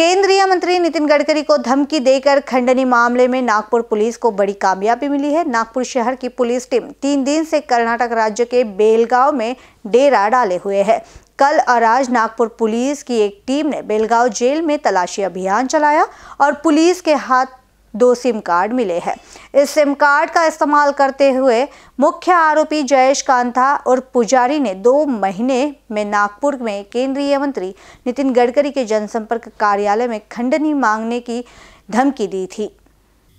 केंद्रीय मंत्री नितिन गडकरी को धमकी देकर खंडनी मामले में नागपुर पुलिस को बड़ी कामयाबी मिली है नागपुर शहर की पुलिस टीम तीन दिन से कर्नाटक राज्य के बेलगांव में डेरा डाले हुए है कल और आज नागपुर पुलिस की एक टीम ने बेलगांव जेल में तलाशी अभियान चलाया और पुलिस के हाथ दो सिम कार्ड मिले हैं इस सिम कार्ड का इस्तेमाल करते हुए मुख्य आरोपी जयेश कांथा और पुजारी ने दो महीने में नागपुर में केंद्रीय मंत्री नितिन गडकरी के जनसंपर्क कार्यालय में खंडनी मांगने की धमकी दी थी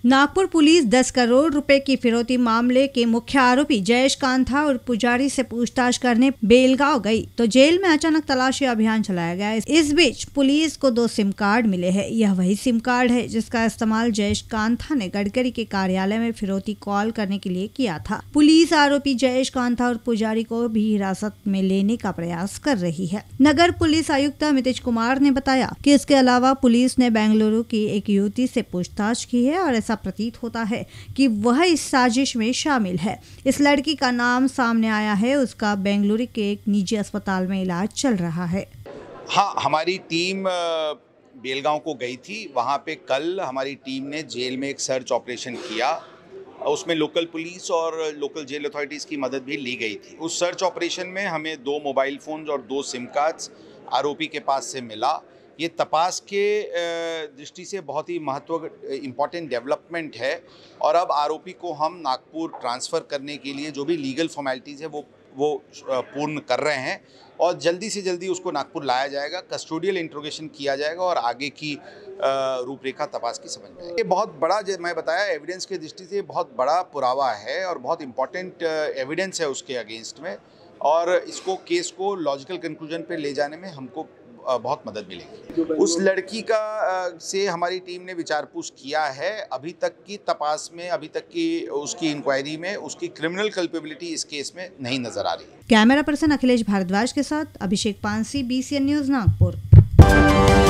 नागपुर पुलिस 10 करोड़ रुपए की फिरौती मामले के मुख्य आरोपी जयेश कांथा और पुजारी से पूछताछ करने बेलगांव गई तो जेल में अचानक तलाशी अभियान चलाया गया इस बीच पुलिस को दो सिम कार्ड मिले हैं यह वही सिम कार्ड है जिसका इस्तेमाल जयेश कांथा ने गडकरी के कार्यालय में फिरौती कॉल करने के लिए किया था पुलिस आरोपी जयेश कांथा और पुजारी को भी हिरासत में लेने का प्रयास कर रही है नगर पुलिस आयुक्त अमितेश कुमार ने बताया की इसके अलावा पुलिस ने बेंगलुरु की एक युवती ऐसी पूछताछ की है और ऐसा ऐसा प्रतीत होता है कि वह इस साजिश में शामिल है इस लड़की का नाम सामने आया है उसका बेंगलुरु के एक निजी अस्पताल में इलाज चल रहा है हाँ हमारी टीम बेलगांव को गई थी वहाँ पे कल हमारी टीम ने जेल में एक सर्च ऑपरेशन किया उसमें लोकल पुलिस और लोकल जेल अथॉरिटीज़ की मदद भी ली गई थी उस सर्च ऑपरेशन में हमें दो मोबाइल फ़ोन और दो सिम कार्ड्स आरोपी के पास से मिला ये तपास के दृष्टि से बहुत ही महत्व इम्पॉर्टेंट डेवलपमेंट है और अब आरोपी को हम नागपुर ट्रांसफ़र करने के लिए जो भी लीगल फॉर्मेलिटीज़ है वो वो पूर्ण कर रहे हैं और जल्दी से जल्दी उसको नागपुर लाया जाएगा कस्टोडियल इंट्रोगेशन किया जाएगा और आगे की रूपरेखा तपास की समझ में ये बहुत बड़ा जो मैं बताया एविडेंस के दृष्टि से बहुत बड़ा पुरावा है और बहुत इम्पॉर्टेंट एविडेंस है उसके अगेंस्ट में और इसको केस को लॉजिकल कंक्लूजन पर ले जाने में हमको बहुत मदद मिलेगी उस लड़की का से हमारी टीम ने विचार पूछ किया है अभी तक की तपास में अभी तक की उसकी इंक्वायरी में उसकी क्रिमिनल कल्पेबिलिटी इस केस में नहीं नजर आ रही कैमरा पर्सन अखिलेश भारद्वाज के साथ अभिषेक पानसी बी न्यूज नागपुर